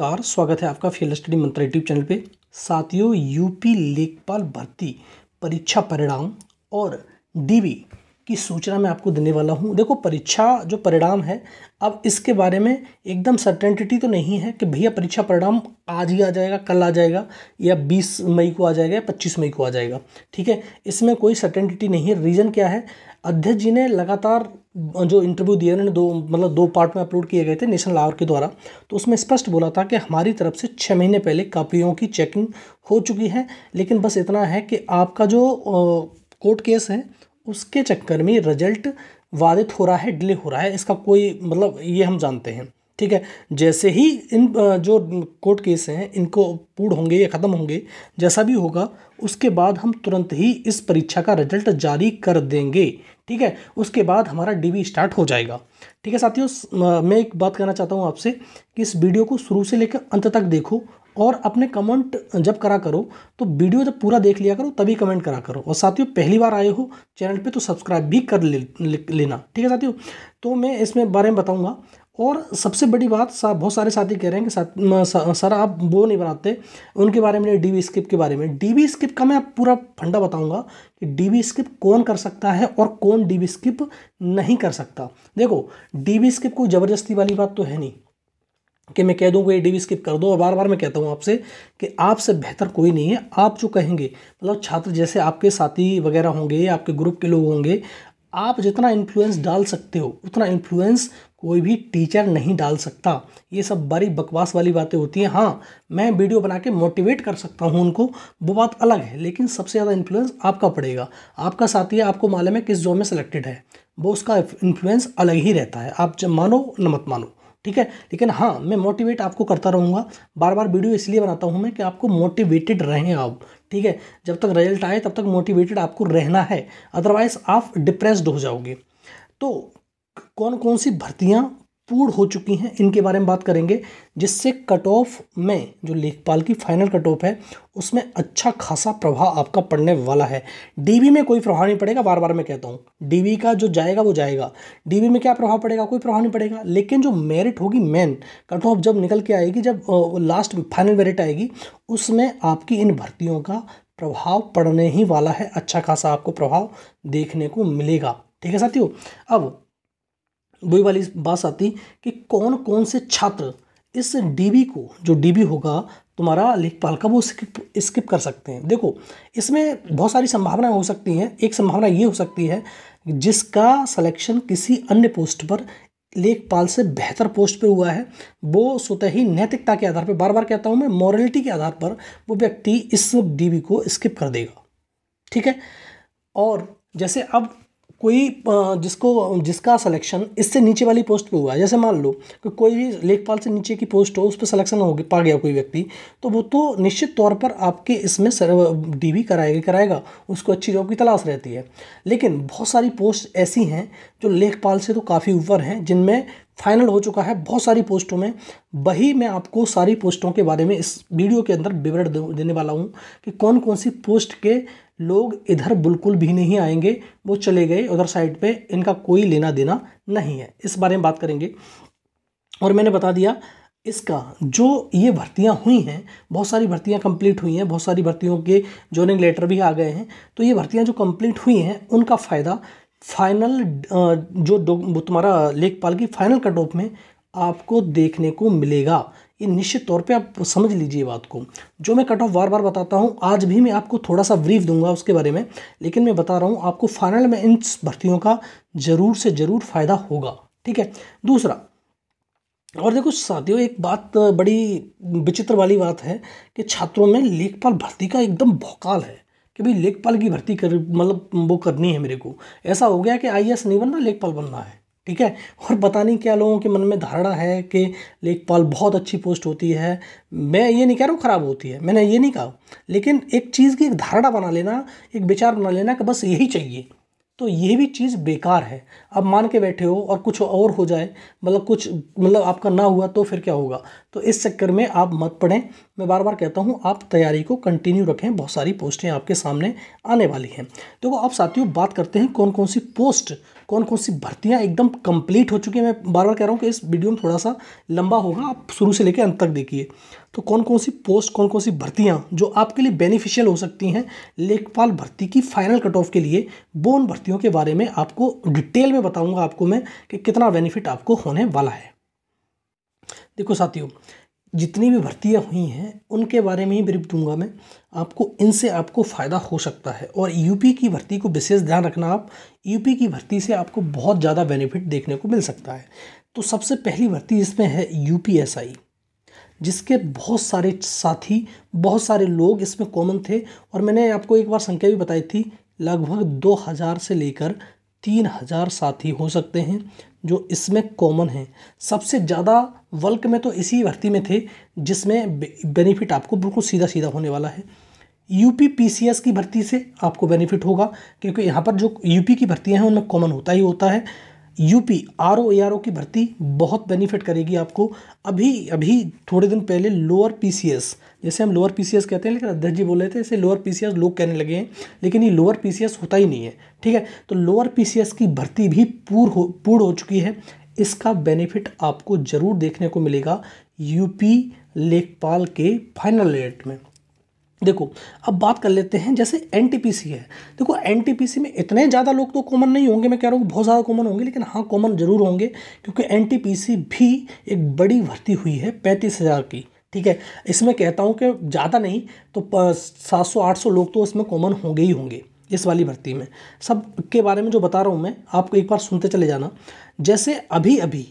नमस्कार स्वागत है आपका field study Mantra YouTube channel पे साथियों यूपी लेखपाल भर्ती परीक्षा परिणाम और डीबी की सूचना मैं आपको देने वाला हूँ देखो परीक्षा जो परिणाम है अब इसके बारे में एकदम सर्टेनिटी तो नहीं है कि भैया परीक्षा परिणाम आज ही आ जाएगा कल आ जाएगा या 20 मई को आ जाएगा या 25 मई को आ जाएगा ठीक है इसमें कोई सर्टेनिटी नहीं है रीज़न क्या है अध्यक्ष जी ने लगातार जो इंटरव्यू दिए उन्होंने दो मतलब दो पार्ट में अपलोड किए गए थे नेशनल आवर के द्वारा तो उसमें स्पष्ट बोला था कि हमारी तरफ से छः महीने पहले कापियों की चेकिंग हो चुकी है लेकिन बस इतना है कि आपका जो कोर्ट केस है उसके चक्कर में रिजल्ट वादित हो रहा है डिले हो रहा है इसका कोई मतलब ये हम जानते हैं ठीक है जैसे ही इन जो कोर्ट केस हैं इनको पूर्ण होंगे या ख़त्म होंगे जैसा भी होगा उसके बाद हम तुरंत ही इस परीक्षा का रिजल्ट जारी कर देंगे ठीक है उसके बाद हमारा डीवी स्टार्ट हो जाएगा ठीक है साथियों मैं एक बात कहना चाहता हूँ आपसे कि इस वीडियो को शुरू से लेकर अंत तक देखो और अपने कमेंट जब करा करो तो वीडियो जब पूरा देख लिया करो तभी कमेंट करा करो और साथियों पहली बार आए हो चैनल पे तो सब्सक्राइब भी कर ले, ले, लेना ठीक है साथियों तो मैं इसमें बारे में बताऊंगा और सबसे बड़ी बात सा बहुत सारे साथी कह रहे हैं कि सर आप वो नहीं बनाते उनके बारे में डी स्किप के बारे में डी स्किप का मैं आप पूरा फंडा बताऊँगा कि डी स्किप कौन कर सकता है और कौन डी स्किप नहीं कर सकता देखो डी स्किप कोई ज़बरदस्ती वाली बात तो है नहीं कि मैं कह दूँ कोई डी स्किप कर दो और बार बार मैं कहता हूँ आपसे कि आपसे बेहतर कोई नहीं है आप जो कहेंगे मतलब छात्र जैसे आपके साथी वगैरह होंगे आपके ग्रुप के लोग होंगे आप जितना इन्फ्लुएंस डाल सकते हो उतना इन्फ्लुएंस कोई भी टीचर नहीं डाल सकता ये सब बड़ी बकवास वाली बातें होती हैं हाँ मैं वीडियो बना के मोटिवेट कर सकता हूँ उनको वो बात अलग है लेकिन सबसे ज़्यादा इन्फ्लुएंस आपका पड़ेगा आपका साथी आपको मालूम है किस जॉब में सेलेक्टेड है वो उसका इन्फ्लुएंस अलग ही रहता है आप जब मानो न मत मानो ठीक है लेकिन हाँ मैं मोटिवेट आपको करता रहूँगा बार बार वीडियो इसलिए बनाता हूँ मैं कि आपको मोटिवेटेड रहें आप ठीक है जब तक रिजल्ट आए तब तक मोटिवेटेड आपको रहना है अदरवाइज आप डिप्रेस्ड हो जाओगे तो कौन कौन सी भर्तियाँ पूर्ण हो चुकी हैं इनके बारे में बात करेंगे जिससे कट ऑफ में जो लेखपाल की फाइनल कट ऑफ है उसमें अच्छा खासा प्रभाव आपका पड़ने वाला है डीबी में कोई प्रभाव नहीं पड़ेगा बार बार मैं कहता हूँ डीबी का जो जाएगा वो जाएगा डीबी में क्या प्रभाव पड़ेगा कोई प्रभाव नहीं पड़ेगा लेकिन जो मेरिट होगी मेन कट ऑफ जब निकल के आएगी जब लास्ट फाइनल मेरिट आएगी उसमें आपकी इन भर्तियों का प्रभाव पड़ने ही वाला है अच्छा खासा आपको प्रभाव देखने को मिलेगा ठीक है साथियों अब वही वाली बात आती कि कौन कौन से छात्र इस डीबी को जो डीबी होगा तुम्हारा लेखपाल का वो स्किप स्किप कर सकते हैं देखो इसमें बहुत सारी संभावनाएं हो सकती हैं एक संभावना ये हो सकती है जिसका सिलेक्शन किसी अन्य पोस्ट पर लेखपाल से बेहतर पोस्ट पे हुआ है वो स्वतः ही नैतिकता के आधार पर बार बार कहता हूँ मैं मॉरलिटी के आधार पर वो व्यक्ति इस डीबी को स्किप कर देगा ठीक है और जैसे अब कोई जिसको जिसका सिलेक्शन इससे नीचे वाली पोस्ट पे हुआ है जैसे मान लो कि कोई भी लेखपाल से नीचे की पोस्ट हो उस पर सिलेक्शन हो पा गया कोई व्यक्ति तो वो तो निश्चित तौर पर आपके इसमें डीवी कराएगा कराएगा उसको अच्छी जॉब की तलाश रहती है लेकिन बहुत सारी पोस्ट ऐसी हैं जो लेखपाल से तो काफ़ी ऊपर हैं जिनमें फाइनल हो चुका है बहुत सारी पोस्टों में वही मैं आपको सारी पोस्टों के बारे में इस वीडियो के अंदर विवरण देने वाला हूँ कि कौन कौन सी पोस्ट के लोग इधर बिल्कुल भी नहीं आएंगे वो चले गए उधर साइड पे इनका कोई लेना देना नहीं है इस बारे में बात करेंगे और मैंने बता दिया इसका जो ये भर्तियां हुई हैं बहुत सारी भर्तियां कंप्लीट हुई हैं बहुत सारी भर्तियों के जॉइनिंग लेटर भी आ गए हैं तो ये भर्तियां जो कंप्लीट हुई हैं उनका फ़ायदा फाइनल जो तुम्हारा लेखपाल की फाइनल कट ऑफ में आपको देखने को मिलेगा ये निश्चित तौर पे आप समझ लीजिए बात को जो मैं कट ऑफ बार बार बताता हूँ आज भी मैं आपको थोड़ा सा ब्रीफ दूंगा उसके बारे में लेकिन मैं बता रहा हूँ आपको फाइनल में इन भर्तियों का ज़रूर से ज़रूर फ़ायदा होगा ठीक है दूसरा और देखो साथियों एक बात बड़ी विचित्र वाली बात है कि छात्रों में लेखपाल भर्ती का एकदम भौकाल है कि भाई लेखपाल की भर्ती कर मतलब वो करनी है मेरे को ऐसा हो गया कि आई नहीं बनना लेखपाल बनना है ठीक है और पता नहीं क्या लोगों के मन में धारणा है कि लेखपाल बहुत अच्छी पोस्ट होती है मैं ये नहीं कह रहा हूँ ख़राब होती है मैंने ये नहीं कहा लेकिन एक चीज़ की एक धारणा बना लेना एक विचार बना लेना कि बस यही चाहिए तो ये भी चीज़ बेकार है आप मान के बैठे हो और कुछ और हो जाए मतलब कुछ मतलब आपका ना हुआ तो फिर क्या होगा तो इस चक्कर में आप मत पढ़ें मैं बार बार कहता हूँ आप तैयारी को कंटिन्यू रखें बहुत सारी पोस्टें आपके सामने आने वाली हैं देखो वो आप साथियों बात करते हैं कौन कौन सी पोस्ट कौन कौन सी भर्तियाँ एकदम कंप्लीट हो चुकी हैं मैं बार बार कह रहा हूँ कि इस वीडियो में थोड़ा सा लंबा होगा आप शुरू से लेकर अंत तक देखिए तो कौन कौन सी पोस्ट कौन कौन सी भर्तियाँ जो आपके लिए बेनिफिशियल हो सकती हैं लेखपाल भर्ती की फाइनल कट ऑफ के लिए वो उन भर्तियों के बारे में आपको डिटेल में बताऊंगा आपको मैं कि कितना बेनिफिट आपको होने वाला है देखो साथियों जितनी भी भर्तियाँ हुई हैं उनके बारे में ही ब्रीफ दूंगा मैं आपको इनसे आपको फ़ायदा हो सकता है और यूपी की भर्ती को विशेष ध्यान रखना आप यूपी की भर्ती से आपको बहुत ज़्यादा बेनिफिट देखने को मिल सकता है तो सबसे पहली भर्ती इसमें है यू पी एस आई जिसके बहुत सारे साथी बहुत सारे लोग इसमें कॉमन थे और मैंने आपको एक बार संख्या भी बताई थी लगभग दो हज़ार से लेकर तीन हज़ार साथी हो सकते हैं जो इसमें कॉमन हैं सबसे ज़्यादा वल्क में तो इसी भर्ती में थे जिसमें बेनिफिट आपको बिल्कुल सीधा सीधा होने वाला है यूपी पीसीएस की भर्ती से आपको बेनिफिट होगा क्योंकि यहाँ पर जो यूपी की भर्तियाँ हैं उनमें कॉमन होता ही होता है UP R O A R O की भर्ती बहुत बेनिफिट करेगी आपको अभी अभी थोड़े दिन पहले लोअर पी सी एस जैसे हम लोअर पी सी एस कहते हैं लेकिन अध्यक्ष जी बोल रहे थे ऐसे लोअर पी सी एस लोग कहने लगे हैं लेकिन ये लोअर पी सी एस होता ही नहीं है ठीक है तो लोअर पी सी एस की भर्ती भी पूर्ण हो पूर्ण हो चुकी है इसका बेनिफिट आपको ज़रूर देखने को मिलेगा यूपी लेखपाल के फाइनल रेट में देखो अब बात कर लेते हैं जैसे एन है देखो एन में इतने ज़्यादा लोग तो कॉमन नहीं होंगे मैं कह रहा हूँ बहुत ज़्यादा कॉमन होंगे लेकिन हाँ कॉमन ज़रूर होंगे क्योंकि एन भी एक बड़ी भर्ती हुई है पैंतीस हज़ार की ठीक है इसमें कहता हूँ कि ज़्यादा नहीं तो सात सौ आठ सौ लोग तो इसमें कॉमन होंगे ही होंगे इस वाली भर्ती में सब के बारे में जो बता रहा हूँ मैं आपको एक बार सुनते चले जाना जैसे अभी अभी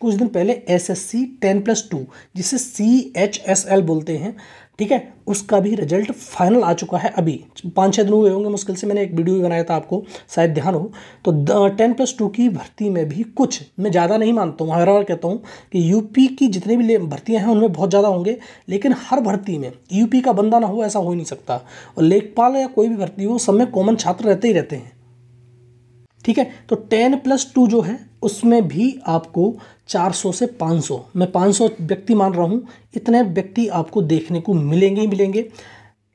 कुछ दिन पहले S S C ten plus two जिसे सी एच एस एल बोलते हैं ठीक है उसका भी रिजल्ट फाइनल आ चुका है अभी पाँच छः दिन हुए होंगे मुश्किल से मैंने एक वीडियो भी बनाया था आपको शायद ध्यान हो तो टेन प्लस टू की भर्ती में भी कुछ मैं ज़्यादा नहीं मानता हूँ हर बार कहता हूँ कि यूपी की जितनी भी भर्तियाँ हैं उनमें बहुत ज़्यादा होंगे लेकिन हर भर्ती में यूपी का बंदा ना हो ऐसा हो ही नहीं सकता और लेखपाल या कोई भी भर्ती हो सब में कॉमन छात्र रहते ही रहते हैं ठीक है तो टेन प्लस टू जो है उसमें भी आपको 400 से 500 मैं 500 व्यक्ति मान रहा हूँ इतने व्यक्ति आपको देखने को मिलेंगे ही मिलेंगे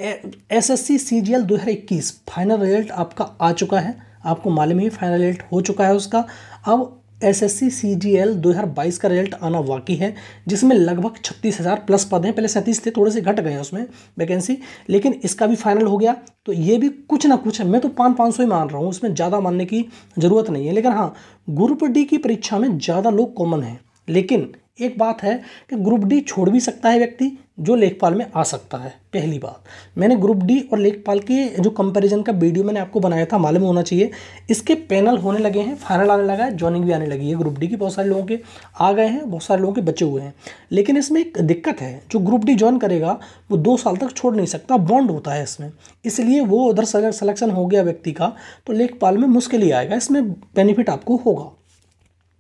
S S C C G L दो हज़ार इक्कीस फाइनल रिजल्ट आपका आ चुका है आपको मालूम ही फाइनल रिजल्ट हो चुका है उसका अब एसएससी सीजीएल 2022 का रिजल्ट आना बाकी है जिसमें लगभग छत्तीस हज़ार प्लस पद हैं पहले सैंतीस थे थोड़े से घट गए हैं उसमें वैकेंसी लेकिन इसका भी फाइनल हो गया तो ये भी कुछ ना कुछ है मैं तो पाँच पाँच सौ ही मान रहा हूँ उसमें ज़्यादा मानने की ज़रूरत नहीं है लेकिन हाँ ग्रुप डी की परीक्षा में ज़्यादा लोग कॉमन हैं लेकिन एक बात है कि ग्रुप डी छोड़ भी सकता है व्यक्ति जो लेखपाल में आ सकता है पहली बात मैंने ग्रुप डी और लेखपाल की जो कंपैरिजन का वीडियो मैंने आपको बनाया था मालूम होना चाहिए इसके पैनल होने लगे हैं फाइनल आने लगा है ज्वाइनिंग भी आने लगी है ग्रुप डी की बहुत सारे लोगों के आ गए हैं बहुत सारे लोगों के बचे हुए हैं लेकिन इसमें एक दिक्कत है जो ग्रुप डी ज्वाइन करेगा वो दो साल तक छोड़ नहीं सकता बॉन्ड होता है इसमें इसलिए वो उधर सलेक्शन हो गया व्यक्ति का तो लेखपाल में मुश्किल ही आएगा इसमें बेनिफिट आपको होगा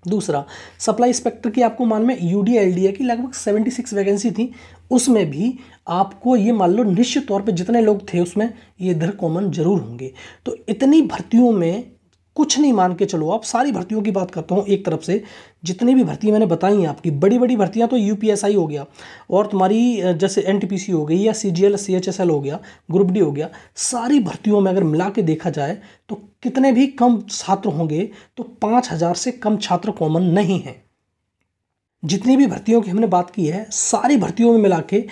दूसरा सप्लाई इंस्पेक्टर की आपको मान में यू डी की लगभग सेवेंटी सिक्स वैकेंसी थी उसमें भी आपको ये मान लो निश्चित तौर पे जितने लोग थे उसमें ये इधर कॉमन जरूर होंगे तो इतनी भर्तियों में कुछ नहीं मान के चलो आप सारी भर्तियों की बात करता हूँ एक तरफ से जितनी भी भर्ती मैंने बताई हैं आपकी बड़ी बड़ी भर्तियाँ तो यू हो गया और तुम्हारी जैसे एन हो गई या सी जी हो गया ग्रुप डी हो गया सारी भर्तियों में अगर मिला के देखा जाए तो कितने भी कम छात्र होंगे तो पाँच हज़ार से कम छात्र कॉमन नहीं हैं जितनी भी भर्तियों की हमने बात की है सारी भर्तियों में मिला के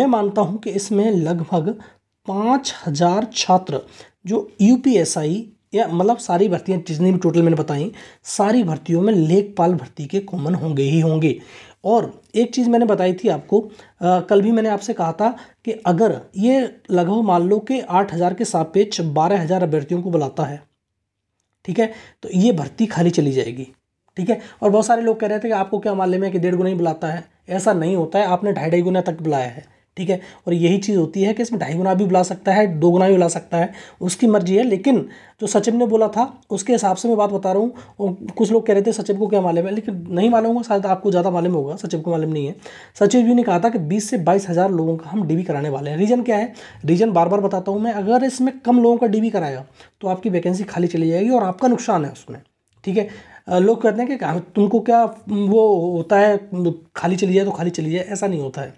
मैं मानता हूँ कि इसमें लगभग पाँच हज़ार छात्र जो यू पी एस आई या मतलब सारी भर्तियाँ जितनी भी टोटल मैंने बताई सारी भर्तियों में लेखपाल भर्ती के कॉमन होंगे ही होंगे और एक चीज़ मैंने बताई थी आपको आ, कल भी मैंने आपसे कहा था कि अगर ये लगभग मान लो कि आठ हज़ार के सापेक्ष बारह हज़ार अभ्यर्थियों को बुलाता है ठीक है तो ये भर्ती खाली चली जाएगी ठीक है और बहुत सारे लोग कह रहे थे कि आपको क्या मालूम है कि डेढ़ गुना ही बुलाता है ऐसा नहीं होता है आपने ढाई ढाई गुना तक बुलाया है ठीक है और यही चीज़ होती है कि इसमें ढाई गुना भी बुला सकता है दो गुना भी बुला सकता है उसकी मर्जी है लेकिन जो सचिन ने बोला था उसके हिसाब से मैं बात बता रहा हूँ कुछ लोग कह रहे थे सचिव को क्या मालूम है लेकिन नहीं मालूम होगा शायद आपको ज़्यादा मालूम होगा सचिव को मालूम नहीं है सचिव जी ने कहा था कि बीस से बाईस हज़ार लोगों का हम डी कराने वाले हैं रीज़न क्या है रीज़न बार बार बताता हूँ मैं अगर इसमें कम लोगों का डी कराएगा तो आपकी वैकेंसी खाली चली जाएगी और आपका नुकसान है उसमें ठीक है लोग कहते हैं कि तुमको क्या वो होता है खाली चली जाए तो खाली चली जाए ऐसा नहीं होता है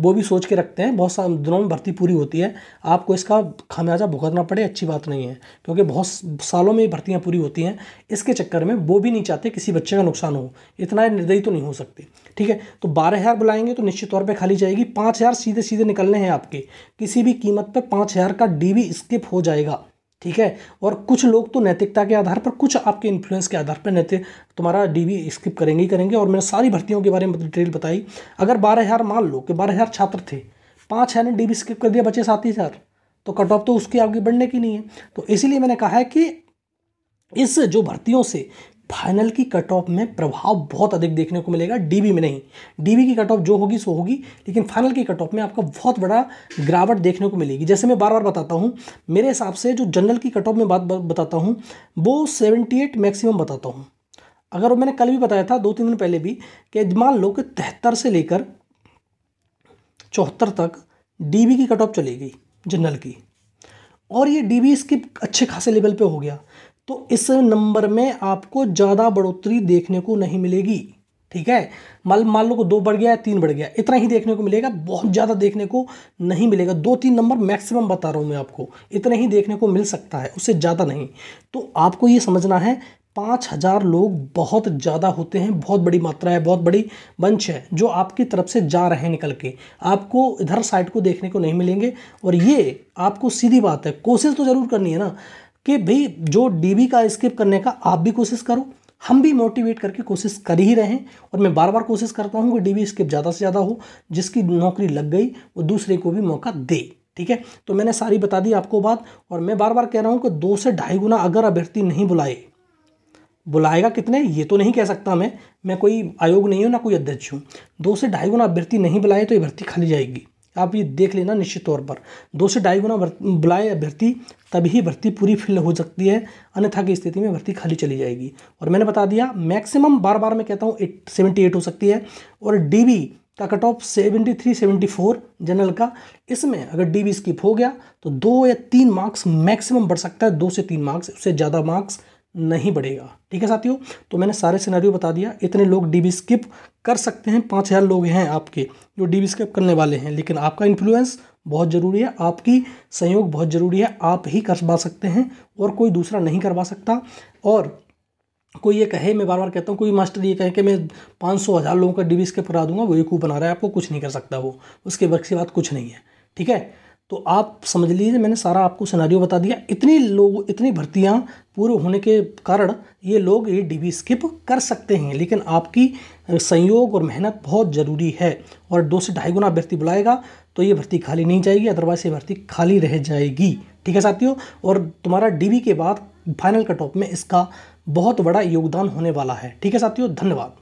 वो भी सोच के रखते हैं बहुत सारे दिनों में भर्ती पूरी होती है आपको इसका खामियाजा भुगतना पड़े अच्छी बात नहीं है क्योंकि बहुत सालों में भर्तियाँ पूरी होती हैं इसके चक्कर में वो भी नहीं चाहते किसी बच्चे का नुकसान हो इतना निर्दयी तो नहीं हो सकते ठीक है तो बारह हज़ार बुलाएंगे तो निश्चित तौर पर खाली जाएगी पाँच हज़ार सीधे सीधे निकलने हैं आपके किसी भी कीमत पर पाँच हज़ार का डी स्किप हो जाएगा ठीक है और कुछ लोग तो नैतिकता के आधार पर कुछ आपके इन्फ्लुएंस के आधार पर नैतिक तुम्हारा डीबी स्किप करेंगे ही करेंगे और मैंने सारी भर्तियों के बारे में डिटेल बताई अगर बारह हज़ार मान लो कि बारह हज़ार छात्र थे पाँच हज़ार ने डीबी स्किप कर दिया बचे सात ही हज़ार तो कट ऑफ तो उसकी आगे बढ़ने की नहीं है तो इसीलिए मैंने कहा है कि इस जो भर्तियों से फाइनल की कट ऑफ में प्रभाव बहुत अधिक देखने को मिलेगा डीबी में नहीं डीबी की कट ऑफ जो होगी सो होगी लेकिन फाइनल की कट ऑफ में आपका बहुत बड़ा गिरावट देखने को मिलेगी जैसे मैं बार बार बताता हूँ मेरे हिसाब से जो जनरल की कट ऑफ में बात बताता हूँ वो सेवेंटी एट मैक्सिमम बताता हूँ अगर मैंने कल भी बताया था दो तीन दिन पहले भी कि मान लो कि तिहत्तर से लेकर चौहत्तर तक डी की कट ऑफ चली गई जनरल की और ये डी स्किप अच्छे खासे लेवल पे हो गया तो इस नंबर में आपको ज़्यादा बढ़ोतरी देखने को नहीं मिलेगी ठीक है मान मान लो को दो बढ़ गया है तीन बढ़ गया इतना ही देखने को मिलेगा बहुत ज़्यादा देखने को नहीं मिलेगा दो तीन नंबर मैक्सिमम बता रहा हूँ मैं आपको इतना ही देखने को मिल सकता है उससे ज़्यादा नहीं तो आपको ये समझना है पाँच हज़ार लोग बहुत ज़्यादा होते हैं बहुत बड़ी मात्रा है बहुत बड़ी वंश है जो आपकी तरफ से जा रहे हैं निकल के आपको इधर साइड को देखने को नहीं मिलेंगे और ये आपको सीधी बात है कोशिश तो ज़रूर करनी है ना कि भाई जो डीबी का स्किप करने का आप भी कोशिश करो हम भी मोटिवेट करके कोशिश कर ही रहे हैं और मैं बार बार कोशिश करता हूँ कि डीबी स्किप ज़्यादा से ज़्यादा हो जिसकी नौकरी लग गई वो दूसरे को भी मौका दे ठीक है तो मैंने सारी बता दी आपको बात और मैं बार बार कह रहा हूँ कि दो से ढाई गुना अगर अभ्यर्थी नहीं बुलाए बुलाएगा कितने ये तो नहीं कह सकता मैं मैं कोई आयोग नहीं हूँ ना कोई अध्यक्ष हूँ दो से ढाई गुना अभ्यर्थी नहीं बुलाए तो ये भर्ती खाली जाएगी आप ये देख लेना निश्चित तौर पर दो से ढाई गुना बुलाए अभ्यर्थी तभी भर्ती पूरी फिल हो सकती है अन्यथा की स्थिति में भर्ती खाली चली जाएगी और मैंने बता दिया मैक्सिमम बार बार मैं कहता हूँ एट सेवेंटी एट हो सकती है और डी का cut off seventy three seventy four general का इसमें अगर डी स्किप हो गया तो दो या तीन मार्क्स मैक्सिमम बढ़ सकता है दो से तीन मार्क्स उससे ज़्यादा मार्क्स नहीं बढ़ेगा ठीक है साथियों तो मैंने सारे सिनेरियो बता दिया इतने लोग बी स्किप कर सकते हैं पाँच हज़ार लोग हैं आपके जो बी स्किप करने वाले हैं लेकिन आपका इन्फ्लुएंस बहुत ज़रूरी है आपकी सहयोग बहुत ज़रूरी है आप ही करवा सकते हैं और कोई दूसरा नहीं करवा सकता और कोई ये कहे मैं बार बार कहता हूँ कोई मास्टर ये कहे कि मैं पाँच सौ हज़ार लोगों का डी स्किप करा दूंगा वो एक बना रहा है आपको कुछ नहीं कर सकता वो उसके वर्क के बात कुछ नहीं है ठीक है तो आप समझ लीजिए मैंने सारा आपको सिनारियो बता दिया इतनी लोग इतनी भर्तियाँ पूरे होने के कारण ये लोग ये डीबी स्किप कर सकते हैं लेकिन आपकी संयोग और मेहनत बहुत ज़रूरी है और दो से ढाई गुना भर्ती बुलाएगा तो ये भर्ती खाली नहीं जाएगी अदरवाइज़ ये भर्ती खाली रह जाएगी ठीक है साथियों और तुम्हारा डी के बाद फाइनल कट ऑफ में इसका बहुत बड़ा योगदान होने वाला है ठीक है साथियों धन्यवाद